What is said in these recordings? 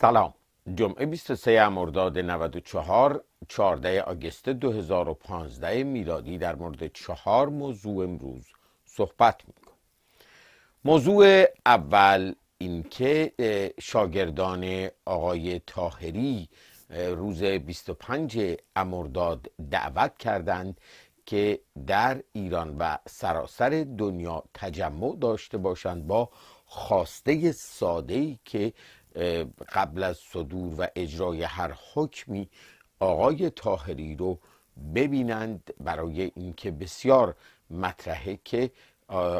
سلام جمعه 23 مرداد 94 14 آگست 2015 میلادی در مورد چهار موضوع امروز صحبت میکنم موضوع اول اینکه شاگردان آقای تاهری روز 25 امرداد دعوت کردند که در ایران و سراسر دنیا تجمع داشته باشند با خواسته ساده ای که قبل از صدور و اجرای هر حکمی آقای تاهری رو ببینند برای اینکه بسیار مطرحه که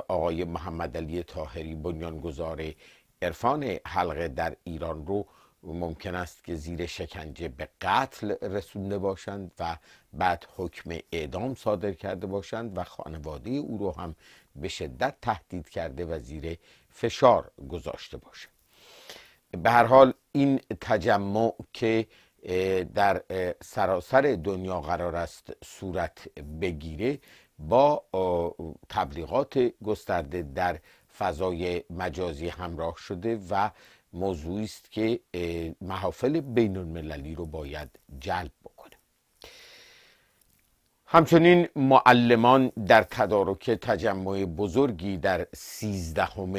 آقای محمد علی تاهری بنیانگذار عرفان حلقه در ایران رو ممکن است که زیر شکنجه به قتل رسونده باشند و بعد حکم اعدام صادر کرده باشند و خانواده او رو هم به شدت تهدید کرده و زیر فشار گذاشته باشند به هر حال این تجمع که در سراسر دنیا قرار است صورت بگیره با تبلیغات گسترده در فضای مجازی همراه شده و موضوعی است که محافل بین المللی رو باید جلب بکنه همچنین معلمان در تدارک تجمع بزرگی در سیزدهم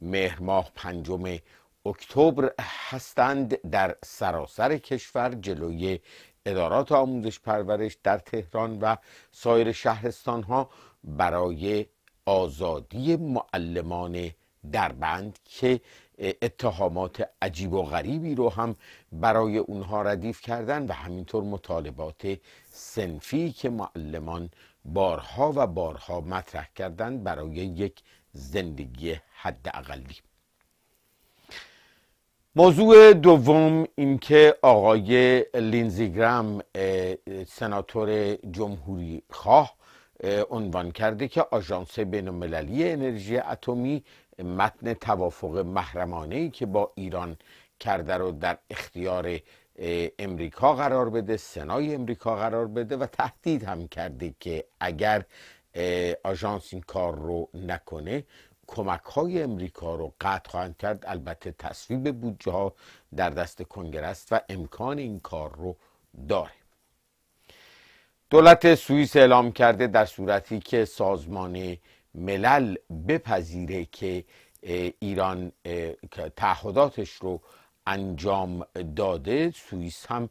مهر ماه پنجم اکتبر هستند در سراسر کشور جلوی ادارات آموزش پرورش در تهران و سایر شهرستان ها برای آزادی معلمان دربند که اتهامات عجیب و غریبی رو هم برای اونها ردیف کردن و همینطور مطالبات سنفی که معلمان بارها و بارها مطرح کردند برای یک زندگی حد موضوع دوم اینکه آقای لینزیگرام سناتور جمهوری خواه عنوان کرده که آژانس بینالمللی انرژی اتمی متن توافق محرمانه ای که با ایران کرده رو در اختیار امریکا قرار بده سنای امریکا قرار بده و تهدید هم کرده که اگر آژانس این کار رو نکنه کمک های امریکا رو قطع خواهند کرد البته تصویب بودجه ها در دست کنگره است و امکان این کار رو داره دولت سوئیس اعلام کرده در صورتی که سازمان ملل بپذیره که ایران تعهداتش رو انجام داده سوئیس هم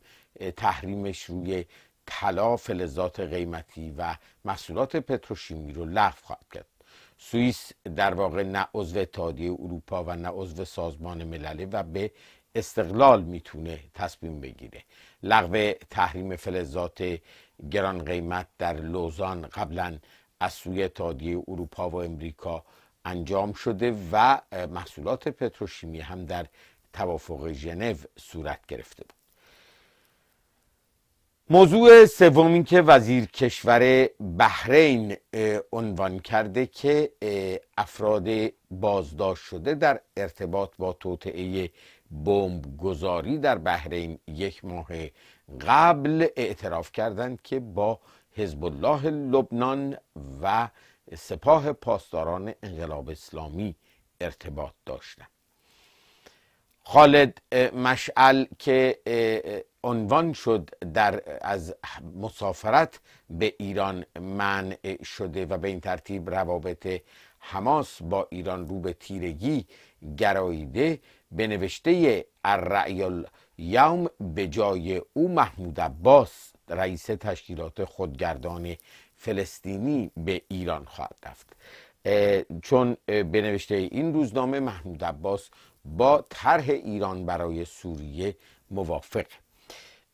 تحریمش روی طلا فلزات قیمتی و محصولات پتروشیمی رو لغو خواهد کرد سوئیس در واقع نه عضو اتحادیه اروپا و نه عضو سازمان ملل و به استقلال میتونه تصمیم بگیره لغو تحریم فلزات گران قیمت در لوزان قبلا از سوی اتحادیه اروپا و امریکا انجام شده و محصولات پتروشیمی هم در توافق ژنو صورت گرفته بود موضوع سوم که وزیر کشور بحرین عنوان کرده که افراد بازداشت شده در ارتباط با توطعه بمب گذاری در بحرین یک ماه قبل اعتراف کردند که با حزب الله لبنان و سپاه پاسداران انقلاب اسلامی ارتباط داشتند خالد مشعل که عنوان شد در از مسافرت به ایران منع شده و به این ترتیب روابط حماس با ایران رو به تیرگی گراییده به نوشته الرعی یوم به جای او محمود عباس رئیس تشکیلات خودگردان فلسطینی به ایران خواهد رفت چون به نوشته این روزنامه محمود عباس با طرح ایران برای سوریه موافق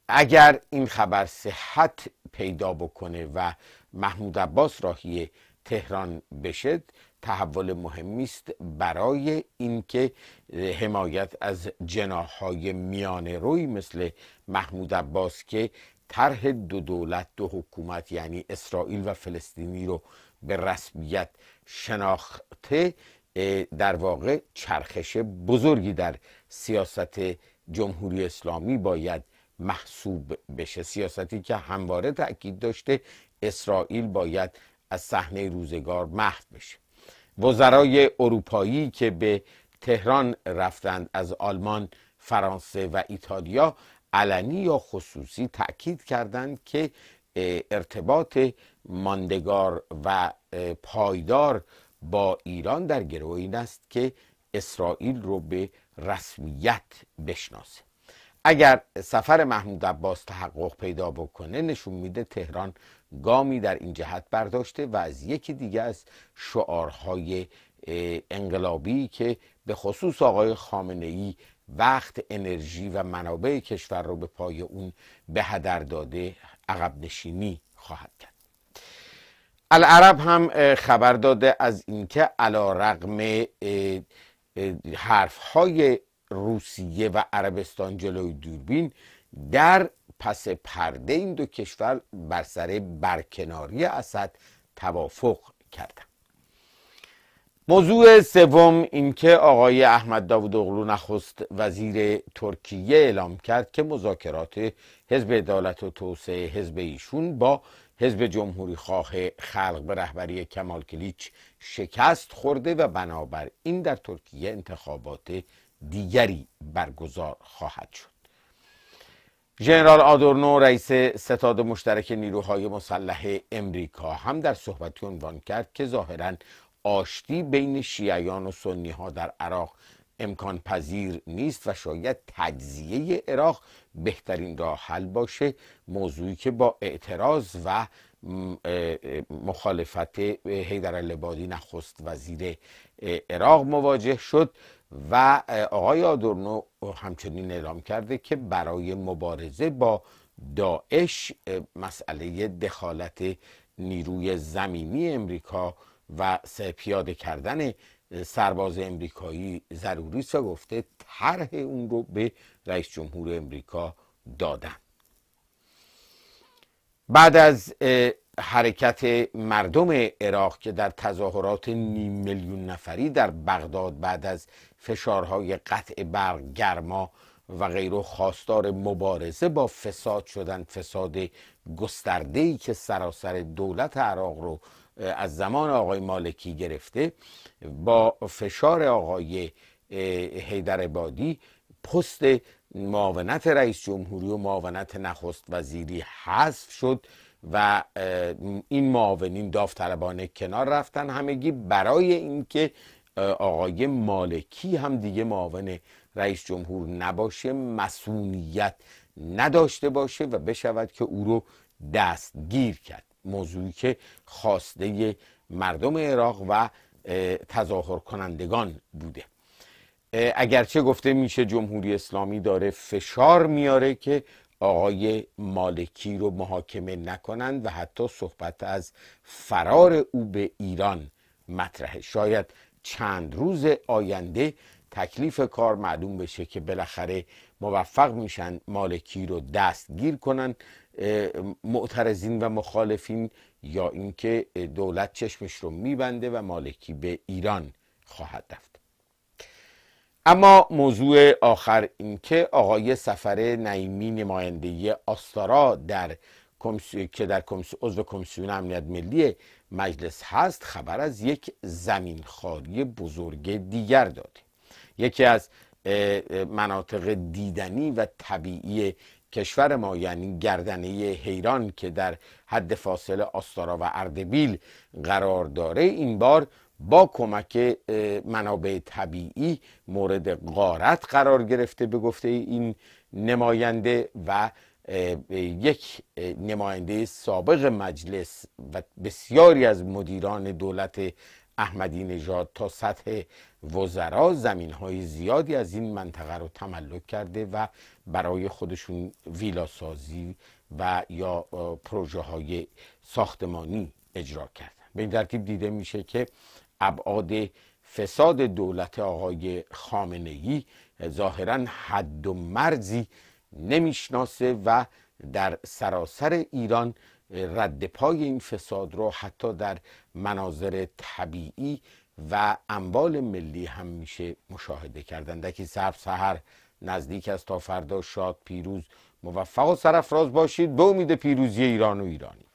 اگر این خبر صحت پیدا بکنه و محمود عباس راهی تهران بشه تحول مهمی است برای اینکه حمایت از جناهای میانه روی مثل محمود عباس که طرح دو دولت دو حکومت یعنی اسرائیل و فلسطینی رو به رسمیت شناخته در واقع چرخش بزرگی در سیاست جمهوری اسلامی باید محسوب بشه سیاستی که همواره تاکید داشته اسرائیل باید از صحنه روزگار محو بشه وزرای اروپایی که به تهران رفتند از آلمان فرانسه و ایتالیا علنی یا خصوصی تاکید کردند که ارتباط ماندگار و پایدار با ایران در گرو این است که اسرائیل رو به رسمیت بشناسه اگر سفر محمود عباس تحقق پیدا بکنه نشون میده تهران گامی در این جهت برداشته و از یکی دیگه از شعارهای انقلابی که به خصوص آقای خامنه ای وقت انرژی و منابع کشور رو به پای اون به هدر داده عقب نشینی خواهد کرد العرب هم خبر داده از اینکه علا رقم حرف های روسیه و عربستان جلوی دوربین در پس پرده این دو کشور بر سر برکناری اسد توافق کردند موضوع سوم اینکه آقای احمد داوود اغلو نخست وزیر ترکیه اعلام کرد که مذاکرات حزب عدالت و توسعه حزب ایشون با حزب جمهوری خواه خلق به رهبری کمال کلیچ شکست خورده و بنابر این در ترکیه انتخابات دیگری برگزار خواهد شد ژنرال آدورنو رئیس ستاد مشترک نیروهای مسلح امریکا هم در صحبتی عنوان کرد که ظاهرا آشتی بین شیعیان و سنی ها در عراق امکان پذیر نیست و شاید تجزیه عراق بهترین راه حل باشه موضوعی که با اعتراض و مخالفت حیدر نخست وزیر عراق مواجه شد و آقای آدورنو همچنین اعلام کرده که برای مبارزه با داعش مسئله دخالت نیروی زمینی امریکا و پیاده کردن سرباز امریکایی ضروری سا گفته طرح اون رو به رئیس جمهور امریکا دادن بعد از حرکت مردم عراق که در تظاهرات نیم میلیون نفری در بغداد بعد از فشارهای قطع برق گرما و و خواستار مبارزه با فساد شدن فساد گسترده ای که سراسر دولت عراق رو از زمان آقای مالکی گرفته با فشار آقای حیدر بادی پست معاونت رئیس جمهوری و معاونت نخست وزیری حذف شد و این معاونین داوطلبانه کنار رفتن همگی برای اینکه آقای مالکی هم دیگه معاون رئیس جمهور نباشه مسئولیت نداشته باشه و بشود که او رو دستگیر کرد موضوعی که خواسته مردم عراق و تظاهر کنندگان بوده اگرچه گفته میشه جمهوری اسلامی داره فشار میاره که آقای مالکی رو محاکمه نکنند و حتی صحبت از فرار او به ایران مطرحه شاید چند روز آینده تکلیف کار معلوم بشه که بالاخره موفق میشن مالکی رو دستگیر کنن معترضین و مخالفین یا اینکه دولت چشمش رو میبنده و مالکی به ایران خواهد رفت اما موضوع آخر اینکه آقای سفر نعیمی نماینده آستارا در که در عضو کمیسیون امنیت ملی مجلس هست خبر از یک زمین خالی بزرگ دیگر داده یکی از مناطق دیدنی و طبیعی کشور ما یعنی گردنه حیران که در حد فاصله آستارا و اردبیل قرار داره این بار با کمک منابع طبیعی مورد غارت قرار گرفته به گفته این نماینده و یک نماینده سابق مجلس و بسیاری از مدیران دولت احمدی نژاد تا سطح وزرا زمین های زیادی از این منطقه رو تملک کرده و برای خودشون ویلا سازی و یا پروژه های ساختمانی اجرا کردن به این ترتیب دیده میشه که ابعاد فساد دولت آقای خامنه ظاهرا حد و مرزی نمیشناسه و در سراسر ایران رد پای این فساد را حتی در مناظر طبیعی و اموال ملی هم میشه مشاهده کردن دکی صرف سهر نزدیک از تا فردا شاد پیروز موفق و سرفراز باشید به امید پیروزی ایران و ایرانی